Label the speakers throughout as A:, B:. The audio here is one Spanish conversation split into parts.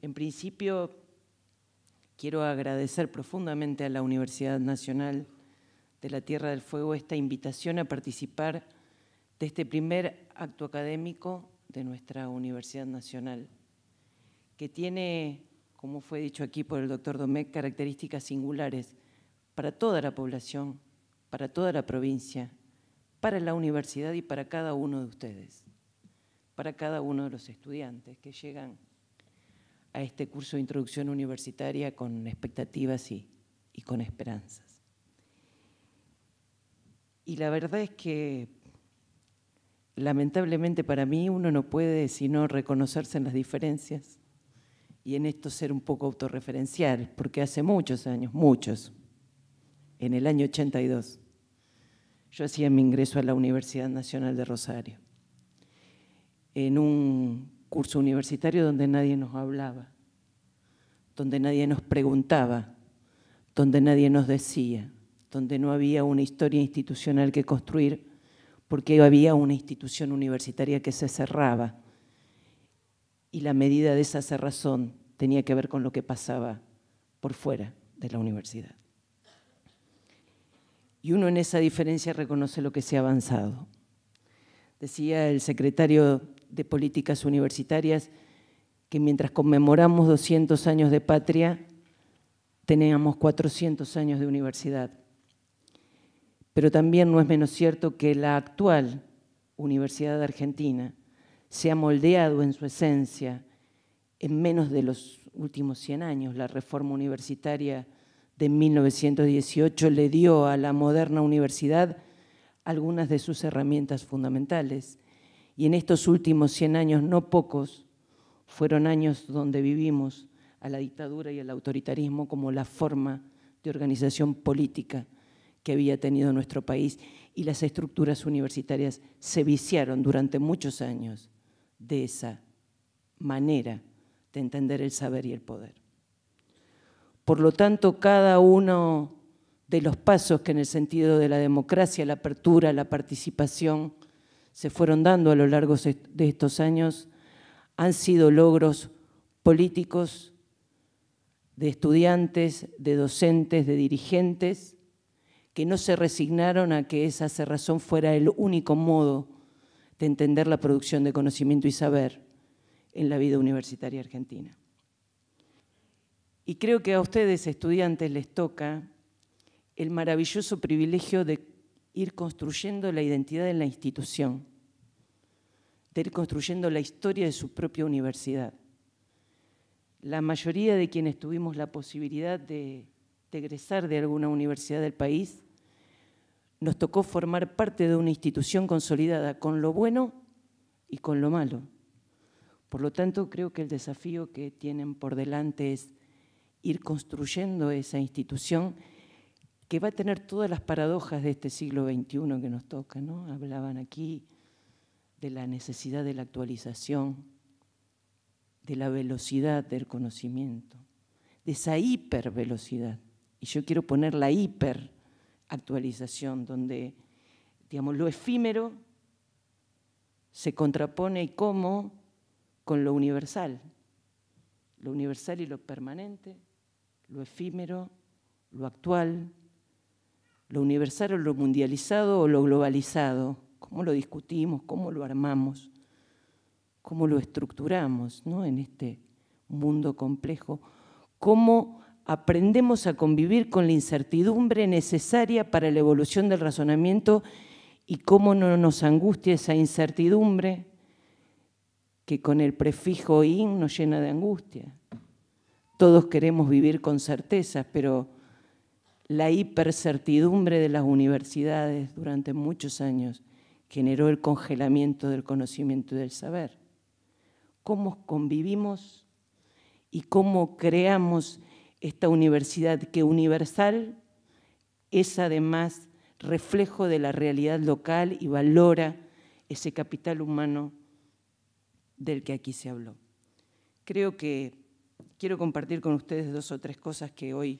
A: En principio, quiero agradecer profundamente a la Universidad Nacional de la Tierra del Fuego esta invitación a participar de este primer acto académico de nuestra Universidad Nacional, que tiene, como fue dicho aquí por el doctor Domecq, características singulares para toda la población, para toda la provincia, para la universidad y para cada uno de ustedes, para cada uno de los estudiantes que llegan a este curso de introducción universitaria con expectativas y, con esperanzas. Y la verdad es que lamentablemente para mí uno no puede sino reconocerse en las diferencias y en esto ser un poco autorreferencial, porque hace muchos años, muchos, en el año 82, yo hacía mi ingreso a la Universidad Nacional de Rosario, en un curso universitario donde nadie nos hablaba, donde nadie nos preguntaba, donde nadie nos decía, donde no había una historia institucional que construir, porque había una institución universitaria que se cerraba y la medida de esa cerrazón tenía que ver con lo que pasaba por fuera de la universidad. Y uno en esa diferencia reconoce lo que se ha avanzado. Decía el secretario de políticas universitarias que mientras conmemoramos 200 años de patria, teníamos 400 años de universidad. Pero también no es menos cierto que la actual Universidad de Argentina se ha moldeado en su esencia en menos de los últimos 100 años. La reforma universitaria de 1918 le dio a la moderna universidad algunas de sus herramientas fundamentales y en estos últimos 100 años no pocos fueron años donde vivimos a la dictadura y al autoritarismo como la forma de organización política que había tenido nuestro país y las estructuras universitarias se viciaron durante muchos años de esa manera de entender el saber y el poder. Por lo tanto, cada uno de los pasos que en el sentido de la democracia, la apertura, la participación, se fueron dando a lo largo de estos años han sido logros políticos de estudiantes, de docentes, de dirigentes, que no se resignaron a que esa cerrazón fuera el único modo de entender la producción de conocimiento y saber en la vida universitaria argentina. Y creo que a ustedes, estudiantes, les toca el maravilloso privilegio de ir construyendo la identidad en la institución, de ir construyendo la historia de su propia universidad. La mayoría de quienes tuvimos la posibilidad de, de egresar de alguna universidad del país, nos tocó formar parte de una institución consolidada con lo bueno y con lo malo. Por lo tanto, creo que el desafío que tienen por delante es ir construyendo esa institución que va a tener todas las paradojas de este siglo XXI que nos toca. ¿no? Hablaban aquí de la necesidad de la actualización, de la velocidad del conocimiento, de esa hipervelocidad. Y yo quiero poner la hiperactualización, donde digamos, lo efímero se contrapone y cómo con lo universal, lo universal y lo permanente, lo efímero, lo actual, lo universal o lo mundializado o lo globalizado, cómo lo discutimos, cómo lo armamos, cómo lo estructuramos ¿no? en este mundo complejo, cómo aprendemos a convivir con la incertidumbre necesaria para la evolución del razonamiento y cómo no nos angustia esa incertidumbre que con el prefijo in nos llena de angustia. Todos queremos vivir con certezas, pero la hipercertidumbre de las universidades durante muchos años generó el congelamiento del conocimiento y del saber. ¿Cómo convivimos y cómo creamos esta universidad que universal es además reflejo de la realidad local y valora ese capital humano del que aquí se habló? Creo que quiero compartir con ustedes dos o tres cosas que hoy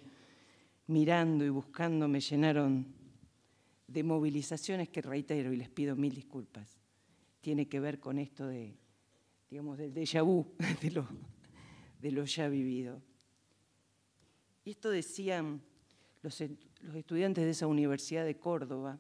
A: mirando y buscando me llenaron de movilizaciones que reitero y les pido mil disculpas. Tiene que ver con esto de, digamos, del déjà vu, de lo, ya vivido. Y esto decían los, los estudiantes de esa Universidad de Córdoba,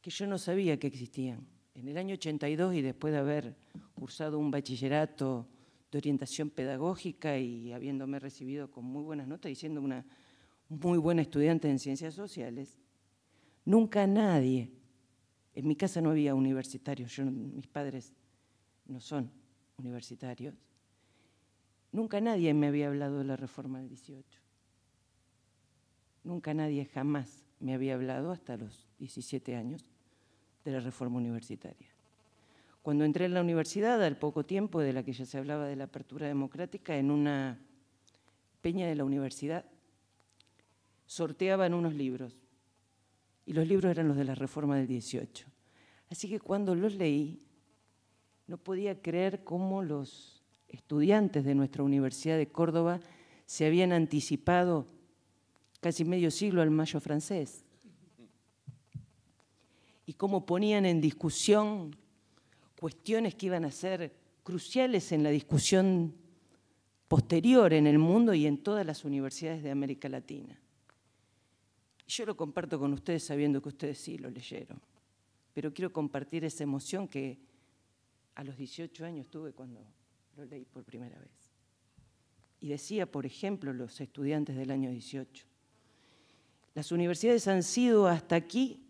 A: que yo no sabía que existían. En el año 82 y después de haber cursado un bachillerato, de orientación pedagógica y habiéndome recibido con muy buenas notas y siendo una muy buena estudiante en ciencias sociales, nunca nadie, en mi casa no había universitarios, yo, mis padres no son universitarios, nunca nadie me había hablado de la reforma del 18. Nunca nadie jamás me había hablado hasta los 17 años de la reforma universitaria. Cuando entré en la universidad, al poco tiempo de la que ya se hablaba de la apertura democrática, en una peña de la universidad, sorteaban unos libros. Y los libros eran los de la reforma del 18. Así que cuando los leí, no podía creer cómo los estudiantes de nuestra Universidad de Córdoba se habían anticipado casi medio siglo al mayo francés y cómo ponían en discusión cuestiones que iban a ser cruciales en la discusión posterior en el mundo y en todas las universidades de América Latina. Yo lo comparto con ustedes sabiendo que ustedes sí lo leyeron, pero quiero compartir esa emoción que a los 18 años tuve cuando lo leí por primera vez. Y decía, por ejemplo, los estudiantes del año 18, las universidades han sido hasta aquí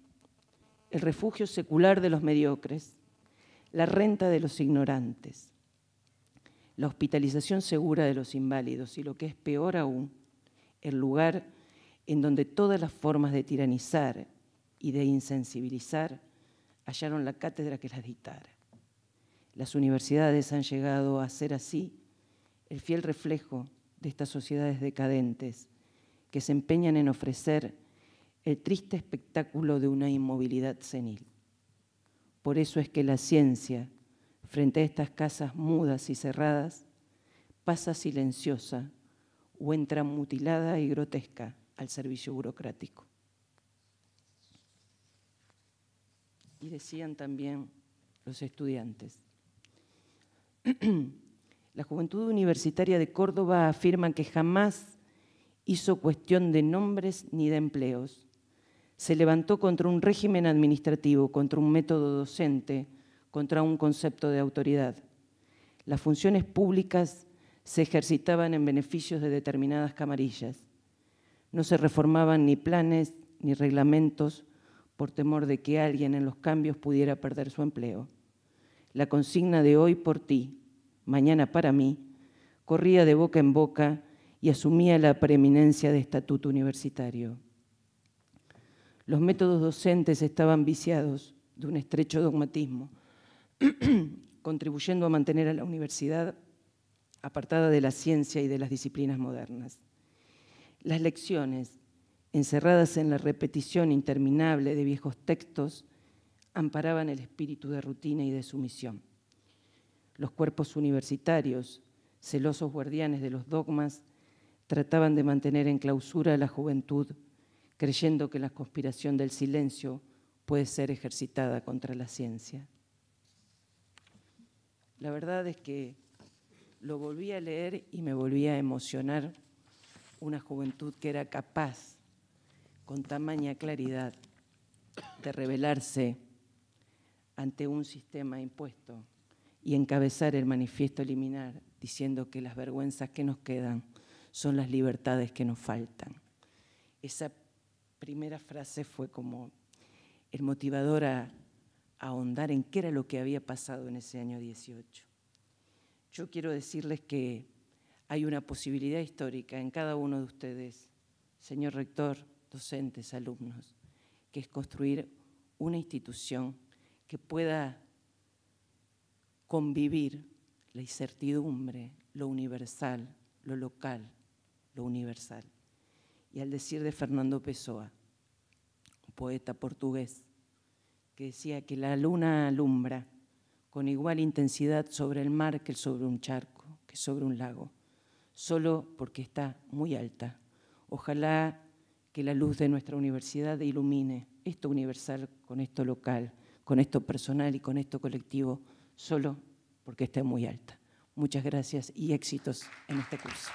A: el refugio secular de los mediocres la renta de los ignorantes, la hospitalización segura de los inválidos y lo que es peor aún, el lugar en donde todas las formas de tiranizar y de insensibilizar hallaron la cátedra que las dictara. Las universidades han llegado a ser así el fiel reflejo de estas sociedades decadentes que se empeñan en ofrecer el triste espectáculo de una inmovilidad senil. Por eso es que la ciencia, frente a estas casas mudas y cerradas, pasa silenciosa o entra mutilada y grotesca al servicio burocrático. Y decían también los estudiantes. La Juventud Universitaria de Córdoba afirma que jamás hizo cuestión de nombres ni de empleos, se levantó contra un régimen administrativo, contra un método docente, contra un concepto de autoridad. Las funciones públicas se ejercitaban en beneficios de determinadas camarillas. No se reformaban ni planes ni reglamentos por temor de que alguien en los cambios pudiera perder su empleo. La consigna de hoy por ti, mañana para mí, corría de boca en boca y asumía la preeminencia de estatuto universitario los métodos docentes estaban viciados de un estrecho dogmatismo, contribuyendo a mantener a la universidad apartada de la ciencia y de las disciplinas modernas. Las lecciones, encerradas en la repetición interminable de viejos textos, amparaban el espíritu de rutina y de sumisión. Los cuerpos universitarios, celosos guardianes de los dogmas, trataban de mantener en clausura a la juventud creyendo que la conspiración del silencio puede ser ejercitada contra la ciencia. La verdad es que lo volví a leer y me volví a emocionar una juventud que era capaz, con tamaña claridad, de rebelarse ante un sistema impuesto y encabezar el manifiesto liminar diciendo que las vergüenzas que nos quedan son las libertades que nos faltan. Esa primera frase fue como el motivador a, ahondar en qué era lo que había pasado en ese año 18. Yo quiero decirles que hay una posibilidad histórica en cada uno de ustedes, señor rector, docentes, alumnos, que es construir una institución que pueda convivir la incertidumbre, lo universal, lo local, lo universal y al decir de Fernando Pessoa, un poeta portugués, que decía que la luna alumbra con igual intensidad sobre el mar que sobre un charco, que sobre un lago, solo porque está muy alta. Ojalá que la luz de nuestra universidad ilumine esto universal con esto local, con esto personal y con esto colectivo, solo porque está muy alta. Muchas gracias y éxitos en este curso.